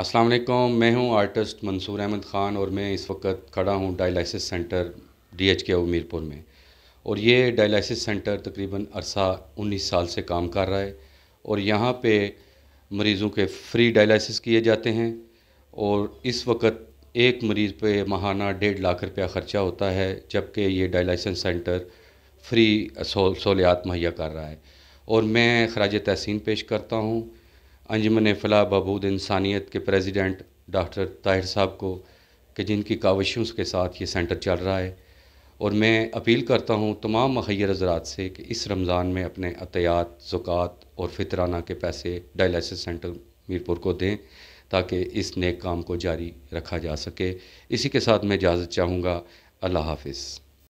अस्सलाम वालेकुम मैं हूं आर्टिस्ट मंसूर अहमद ख़ान और मैं इस वक्त खड़ा हूं डायलिसिस सेंटर डी एच के मीरपुर में और ये डायलिसिस सेंटर तकरीबन अरसा 19 साल से काम कर रहा है और यहाँ पे मरीज़ों के फ्री डायलिसिस किए जाते हैं और इस वक्त एक मरीज़ पे माहाना डेढ़ लाख रुपया ख़र्चा होता है जबकि ये डायलिसिस सेंटर फ्री सहूलियात मुहैया कर रहा है और मैं खराज तहसीन पेश करता हूँ अंजमन फ़िला बबूद इंसानियत के प्रेसिडेंट डॉक्टर ताहिर साहब को कि जिनकी काविशों के साथ ये सेंटर चल रहा है और मैं अपील करता हूँ तमाम मखैर हजरात से कि इस रमज़ान में अपने अतियात ज़ुक़ात और फितराना के पैसे डायलिसिस सेंटर मीरपुर को दें ताकि इस नेक काम को जारी रखा जा सके इसी के साथ मैं इजाज़त चाहूँगा अल्लाह हाफिज़